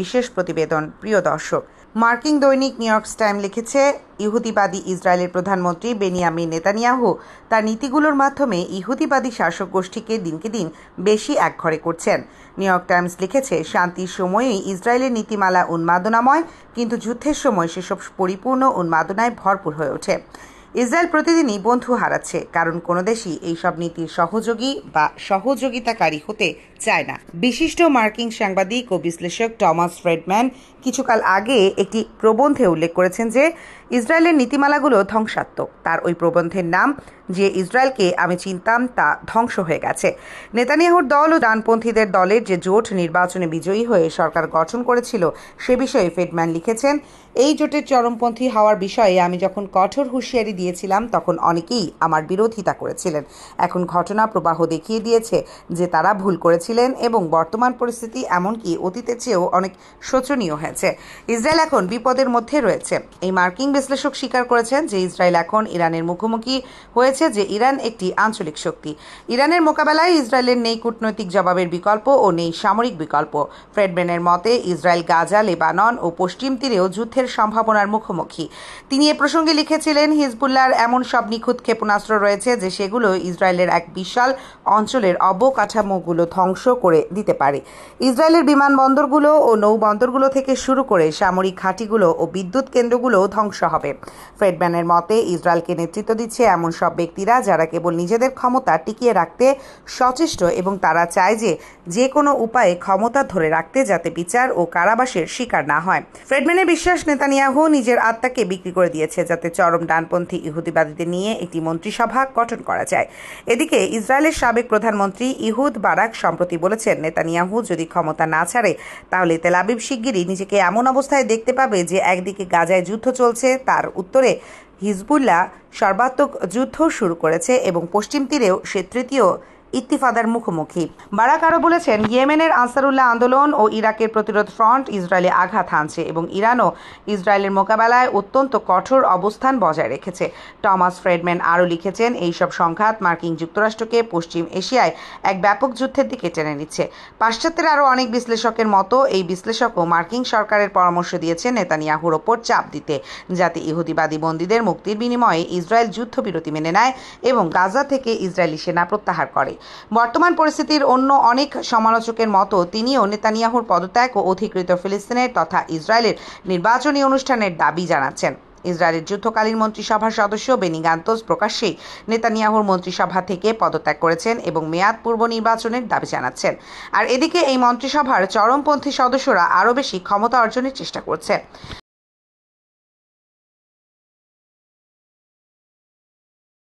বিশেষ প্রতিবেদন প্রিয় দর্শক মার্কিং দৈনিক নিউ ইয়র্ক টাইম লিখেছে ইহুদিবাদী ইসরায়েলের প্রধানমন্ত্রী বেনিয়ামি নেতানিয়াহু তার নীতিগুলোর মাধ্যমে ইহুদিবাদী শাসক গোষ্ঠীকে দিনকে দিন বেশি একঘরে করছেন নিউ ইয়র্ক টাইমস লিখেছে শান্তির সময়েই ইসরায়েলের নীতিমালা উন্মাদনাময় কিন্তু যুদ্ধের সময় সেসব পরিপূর্ণ উন্মাদনায় ভরপুর হয়ে ওঠে ইসরায়েল প্রতিদিনই বন্ধু হারাচ্ছে কারণ কোনো দেশই এইসব নীতির সহযোগী বা সহযোগিতাকারী হতে চায় না বিশিষ্ট মার্কিন সাংবাদিক ও বিশ্লেষক টমাস ফ্রেডম্যান কিছুকাল আগে একটি প্রবন্ধে উল্লেখ করেছেন যে ইসরায়েলের নীতিমালাগুলো ধ্বংসাত্মক তার ওই প্রবন্ধের নাম যে ইসরায়েলকে আমি চিনতাম তা ধ্বংস হয়ে গেছে নেতানিয়াহুর দল ও ডানপন্থীদের দলের যে জোট নির্বাচনে বিজয়ী হয়ে সরকার গঠন করেছিল সে বিষয়ে ফেডম্যান লিখেছেন এই জোটের চরমপন্থী হওয়ার বিষয়ে আমি যখন কঠোর হুঁশিয়ারি দিয়েছিলাম তখন অনেকেই আমার বিরোধিতা করেছিলেন এখন ঘটনা প্রবাহ দেখিয়ে দিয়েছে যে তারা ভুল করেছিলেন এবং বর্তমান পরিস্থিতি এমনকি অতীতের চেয়েও অনেক শোচনীয় হয়েছে ইসরায়েল এখন বিপদের মধ্যে রয়েছে এই মার্কিং বিশ্লেষক স্বীকার করেছেন যে ইসরায়েল এখন ইরানের মুখোমুখি হয়েছে যে ইরান একটি আঞ্চলিক শক্তি ইরানের মোকাবেলায় ইসরায়েলের নেই কূটনৈতিক জবাবের বিকল্প ও নেই সামরিক বিকল্প ফ্রেডম্যানের মতে ইসরায়েল গাজা লেবানন ও পশ্চিম তীরেও যুদ্ধের সম্ভাবনার মুখোমুখি তিনি এ প্রসঙ্গে লিখেছিলেন হিজবুল্লার এমন সব নিখুঁত ক্ষেপণাস্ত্র রয়েছে যে সেগুলো ইসরায়েলের এক বিশাল অঞ্চলের অবকাঠামোগুলো ধ্বংস করে দিতে পারে ইসরায়েলের বিমানবন্দরগুলো ও নৌবন্দরগুলো থেকে শুরু করে সামরিক ঘাঁটিগুলো ও বিদ্যুৎ কেন্দ্রগুলোও ধ্বংস সমস্যা হবে ফ্রেডম্যানের মতে ইসরায়েলকে নেতৃত্ব দিচ্ছে এমন সব ব্যক্তিরা যারা কেবল নিজেদের ক্ষমতা টিকিয়ে রাখতে সচেষ্ট এবং তারা চায় যে যে কোনো উপায়ে ক্ষমতা ধরে রাখতে যাতে বিচার ও কারাবাসের শিকার না হয় ফ্রেডম্যানের বিশ্বাস নেতানিয়াহু নিজের আত্মাকে বিক্রি করে দিয়েছে যাতে চরম ডানপন্থী ইহুদিবাদীদের নিয়ে একটি মন্ত্রিসভা গঠন করা যায় এদিকে ইসরায়েলের সাবেক প্রধানমন্ত্রী ইহুদ বারাক সম্প্রতি বলেছেন নেতানিয়াহু যদি ক্ষমতা না ছাড়ে তাহলে তেলাবিব শিগগিরই নিজেকে এমন অবস্থায় দেখতে পাবে যে একদিকে গাজায় যুদ্ধ চলছে তার উত্তরে হিজবুল্লাহ সর্বাত্মক যুদ্ধ শুরু করেছে এবং পশ্চিম তীরেও সে তৃতীয় ইত্তিফাদার মুখোমুখি বারাক আরও বলেছেন ইয়েমেনের আনসারুল্লাহ আন্দোলন ও ইরাকের প্রতিরোধ ফ্রন্ট ইসরায়েলে আঘাত হানছে এবং ইরানও ইসরায়েলের মোকাবেলায় অত্যন্ত কঠোর অবস্থান বজায় রেখেছে টমাস ফ্রেডম্যান আরও লিখেছেন এইসব সংঘাত মার্কিন যুক্তরাষ্ট্রকে পশ্চিম এশিয়ায় এক ব্যাপক যুদ্ধের দিকে টেনে নিচ্ছে পাশ্চাত্যের আরও অনেক বিশ্লেষকের মতো এই বিশ্লেষকও মার্কিন সরকারের পরামর্শ দিয়েছেন নেতানিয়াহুর ওপর চাপ দিতে যাতে ইহুদিবাদী বন্দীদের মুক্তির বিনিময়ে ইসরায়েল যুদ্ধবিরতি মেনে নেয় এবং গাজা থেকে ইসরায়েলি সেনা প্রত্যাহার করে বর্তমান পরিস্থিতির অন্য অনেক সমালোচকের মতো তিনিও নেতানিয়াহুর পদত্যাগ ও অধিকৃত ফিলিস্তিনের তথা ইসরায়েলের নির্বাচনী অনুষ্ঠানের দাবি জানাচ্ছেন ইসরায়েলের যুদ্ধকালীন মন্ত্রিসভার সদস্য বেনি গান্তোস প্রকাশ্যেই নেতানিয়াহুর মন্ত্রিসভা থেকে পদত্যাগ করেছেন এবং মেয়াদ পূর্ব নির্বাচনের দাবি জানাচ্ছেন আর এদিকে এই মন্ত্রিসভার চরমপন্থী সদস্যরা আরও বেশি ক্ষমতা অর্জনের চেষ্টা করছে